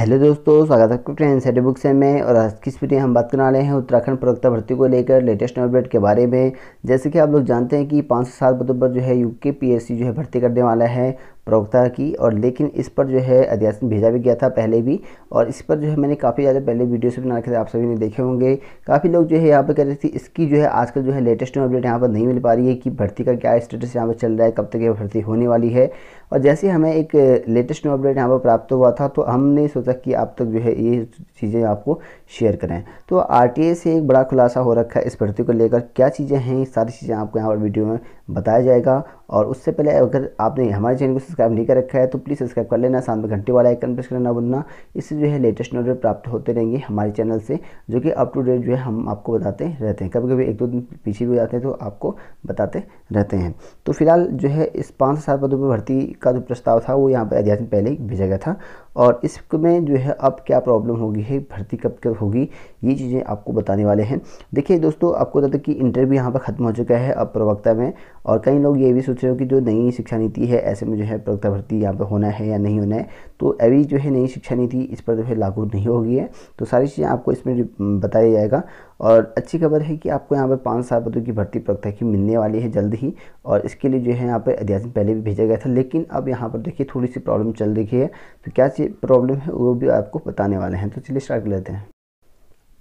hello दोस्तों स्वागत है आपको ट्रेन बुक से में और आज की इस वीडियो हम बात करने वाले हैं उत्तराखंड प्रवक्ता भर्ती को लेकर लेटेस्ट अपडेट के बारे में जैसे कि आप लोग जानते हैं कि पाँच सौ सात पदों पर जो है यूके पीएससी जो है भर्ती करने वाला है प्रवक्ता की और लेकिन इस पर जो है अध्यासन भेजा भी गया था पहले भी और इस पर जो है मैंने काफ़ी ज़्यादा पहले वीडियोस भी बना रखे थे आप सभी ने देखे होंगे काफ़ी लोग जो है यहाँ पर कह रहे थे इसकी जो है आजकल जो है लेटेस्ट अपडेट यहाँ पर नहीं मिल पा रही है कि भर्ती का क्या स्टेटस यहाँ पर चल रहा है कब तक ये भर्ती होने वाली है और जैसे हमें एक लेटेस्ट अपडेट यहाँ पर प्राप्त हुआ था तो हमने सोचा कि आप तक जो है ये चीज़ें आपको शेयर करें तो आर से एक बड़ा खुलासा हो रखा है इस भर्ती को लेकर क्या चीज़ें हैं सारी चीज़ें आपको यहाँ पर वीडियो में बताया जाएगा और उससे पहले अगर आपने हमारे चैनल को सब्सक्राइब नहीं कर रखा है तो प्लीज़ सब्सक्राइब कर लेना साथ में घंटे वाला आइकन प्रेस करना भूलना इससे जो है लेटेस्ट नोटिफिक प्राप्त होते रहेंगे हमारे चैनल से जो कि अप टू डेट जो है हम आपको बताते रहते हैं कभी कभी एक दो दिन पीछे भी जाते हैं तो आपको बताते रहते हैं तो फिलहाल जो है इस पाँच सात पदों पर भर्ती का जो प्रस्ताव था वो यहाँ पर अध्यात्म पहले ही भेजा गया था और इसमें जो है अब क्या प्रॉब्लम होगी है भर्ती कब कब होगी ये चीज़ें आपको बताने वाले हैं देखिए दोस्तों आपको बता दें कि इंटरव्यू यहाँ पर ख़त्म हो चुका है अब प्रवक्ता में और कई लोग ये भी सोच रहे हो कि जो नई शिक्षा नीति है ऐसे में जो है प्रवक्ता भर्ती यहाँ पर होना है या नहीं होना है तो अभी जो है नई शिक्षा नीति इस पर जो तो है लागू नहीं होगी है तो सारी चीज़ें आपको इसमें बताया जाएगा और अच्छी खबर है कि आपको यहाँ पर पाँच साल पदों की भर्ती प्रवक्ता की मिलने वाली है जल्द ही और इसके लिए जो है यहाँ पर अध्यासन पहले भी भेजा गया था लेकिन अब यहाँ पर देखिए थोड़ी सी प्रॉब्लम चल रही है तो क्या प्रॉब्लम है वो भी आपको बताने वाले हैं तो चलिए स्टार्ट कर लेते हैं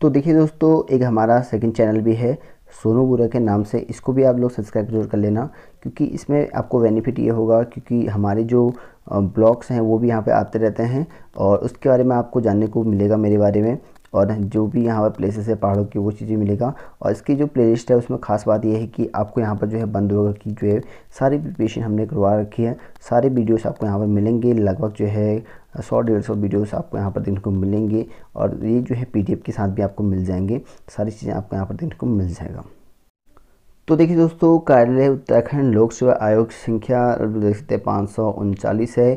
तो देखिए दोस्तों एक हमारा सेकंड चैनल भी है सोनू बुरा के नाम से इसको भी आप लोग सब्सक्राइब जरूर कर लेना क्योंकि इसमें आपको बेनिफिट ये होगा क्योंकि हमारे जो ब्लॉग्स हैं वो भी यहाँ पे आते रहते हैं और उसके बारे में आपको जानने को मिलेगा मेरे बारे में और जो भी यहाँ पर प्लेसेस है पहाड़ों की वो चीज़ें मिलेगा और इसकी जो प्लेलिस्ट है उसमें खास बात यह है कि आपको यहाँ पर जो है बंद की जो है सारी प्रिपरेशन हमने करवा रखी है सारे वीडियोस आपको यहाँ पर मिलेंगे लगभग जो है सौ डेढ़ सौ वीडियोज़ आपको यहाँ पर देखने को मिलेंगे और ये जो है पी के साथ भी आपको मिल जाएंगे सारी चीज़ें आपको यहाँ पर देखने को मिल जाएगा तो देखिए दोस्तों कार्यालय उत्तराखंड लोक सेवा आयोग संख्या देख सकते हैं पाँच सौ उनचालीस है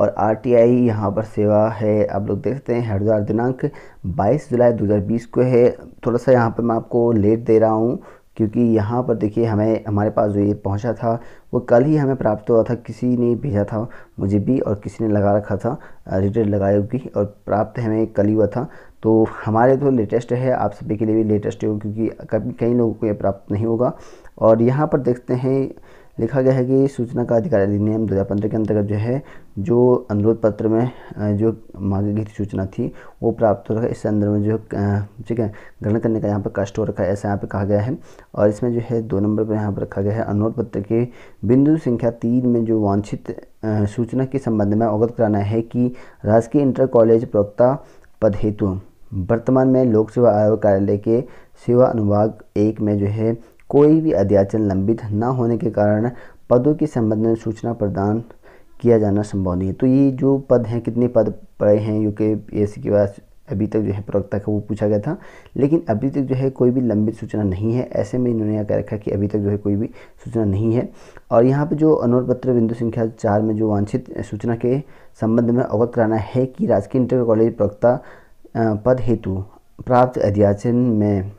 और आर टी आई यहाँ पर सेवा है आप लोग देख सकते हैं हरिद्वार दिनांक 22 जुलाई 2020 को है थोड़ा सा यहाँ पर मैं आपको लेट दे रहा हूँ क्योंकि यहाँ पर देखिए हमें हमारे पास जो ये पहुँचा था वो कल ही हमें प्राप्त हुआ था किसी ने भेजा था मुझे भी और किसी ने लगा रखा था रिटेल लगाए होगी और प्राप्त हमें कल ही हुआ था तो हमारे तो लेटेस्ट है आप सभी के लिए भी लेटेस्ट हो क्योंकि कभी कई लोगों को ये प्राप्त नहीं होगा और यहाँ पर देखते हैं लिखा गया है कि सूचना का अधिकार अधिनियम 2015 के अंतर्गत जो है जो अनुरोध पत्र में जो मांगी गई थी सूचना थी वो प्राप्त हो रखा है इस संदर्भ में जो ठीक है ग्रहण करने का यहाँ पर कष्ट हो रखा है ऐसा यहाँ पर कहा गया है और इसमें जो है दो नंबर पर यहाँ पर रखा गया है अनुरोध पत्र के बिंदु संख्या तीन में जो वांछित सूचना के संबंध में अवगत कराना है कि राजकीय इंटर कॉलेज प्रवक्ता पद हेतु वर्तमान में लोक सेवा आयोग कार्यालय के सेवा अनुभाग एक में जो है कोई भी अध्याचन लंबित न होने के कारण पदों के संबंध में सूचना प्रदान किया जाना संभव नहीं है तो ये जो पद हैं कितने पद पड़े हैं यू के के पास अभी तक जो है प्रवक्ता का वो पूछा गया था लेकिन अभी तक जो है कोई भी लंबित सूचना नहीं है ऐसे में इन्होंने यह कह रखा कि अभी तक जो है कोई भी सूचना नहीं है और यहाँ पर जो अनुरोध पत्र बिंदु संख्या चार में जो वांछित सूचना के संबंध में अवगत कराना है कि राजकीय इंटर कॉलेज प्रवक्ता पद हेतु प्राप्त अध्याचन में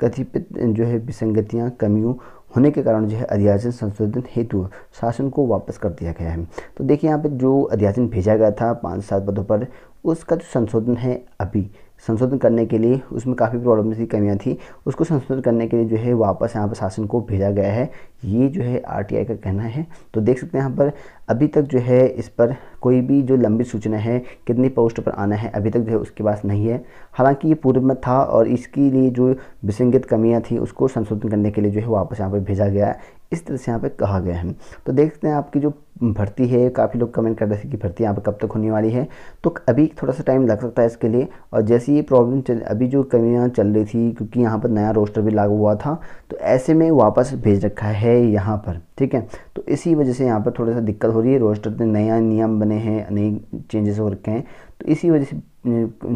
कथित जो है विसंगतियाँ कमियों होने के कारण जो है अध्यासन संशोधन हेतु शासन को वापस कर दिया गया है तो देखिए यहाँ पे जो अध्यासन भेजा गया था पाँच सात पदों पर उसका जो संशोधन है अभी संशोधन करने के लिए उसमें काफ़ी प्रॉब्लम थी कमियाँ थी उसको संशोधन करने के लिए जो है वापस यहाँ पर शासन को भेजा गया है ये जो है आरटीआई का कहना है तो देख सकते हैं यहाँ पर अभी तक जो है इस पर कोई भी जो लंबी सूचना है कितनी पोस्ट पर आना है अभी तक जो है उसके पास नहीं है हालांकि ये पूर्व में था और इसके लिए जो विसंगत कमियाँ थी उसको संशोधन करने के लिए जो है वापस यहाँ पर भेजा गया इस तरह से यहाँ पे कहा गया है तो देखते हैं आपकी जो भर्ती है काफ़ी लोग कमेंट कर रहे थे कि भर्ती यहाँ पे कब तक होने वाली है तो अभी थोड़ा सा टाइम लग सकता है इसके लिए और जैसे ये प्रॉब्लम चल अभी जो कमियाँ चल रही थी क्योंकि यहाँ पर नया रोस्टर भी लागू हुआ था तो ऐसे में वापस भेज रखा है यहाँ पर ठीक है तो इसी वजह से यहाँ पर थोड़ा सा दिक्कत हो रही है रोस्टर में नया नियम बने हैं नई चेंजेस हो रखे हैं तो इसी वजह से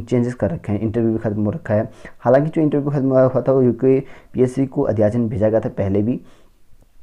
चेंजेस कर रखे हैं इंटरव्यू भी खत्म हो रखा है हालांकि जो इंटरव्यू खत्म हुआ था वो क्योंकि पीएससी को अध्याचन भेजा गया था पहले भी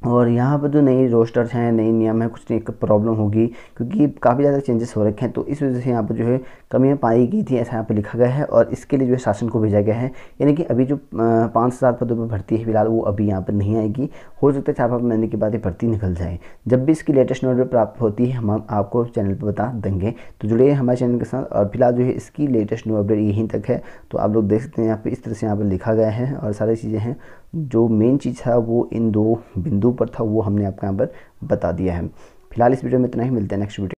और यहाँ पर जो नई रोस्टर्स हैं नई नियम है कुछ नहीं प्रॉब्लम होगी क्योंकि काफ़ी ज़्यादा चेंजेस हो रखे हैं तो इस वजह से यहाँ पर जो है कमियाँ पाई गई थी ऐसा यहाँ पर लिखा गया है और इसके लिए जो है शासन को भेजा गया है यानी कि अभी जो पाँच सात पदों पर भर्ती है फिलहाल वो अभी यहाँ पर नहीं आएगी हो सकता है चार पाँच महीने के बाद ये भर्ती निकल जाए जब भी इसकी लेटेस्ट नोट प्राप्त होती है हम आपको चैनल पर बता देंगे तो जुड़े हमारे चैनल के साथ और फिलहाल जो है इसकी लेटेस्ट न्यू अपडेट यहीं तक है तो आप लोग देख सकते हैं यहाँ पर इस तरह से यहाँ पर लिखा गया है और सारी चीज़ें हैं जो मेन चीज़ था वो इन दो बिंदु पर था वो हमने आपको यहाँ पर बता दिया है फिलहाल इस वीडियो में इतना ही मिलते हैं नेक्स्ट वीडियो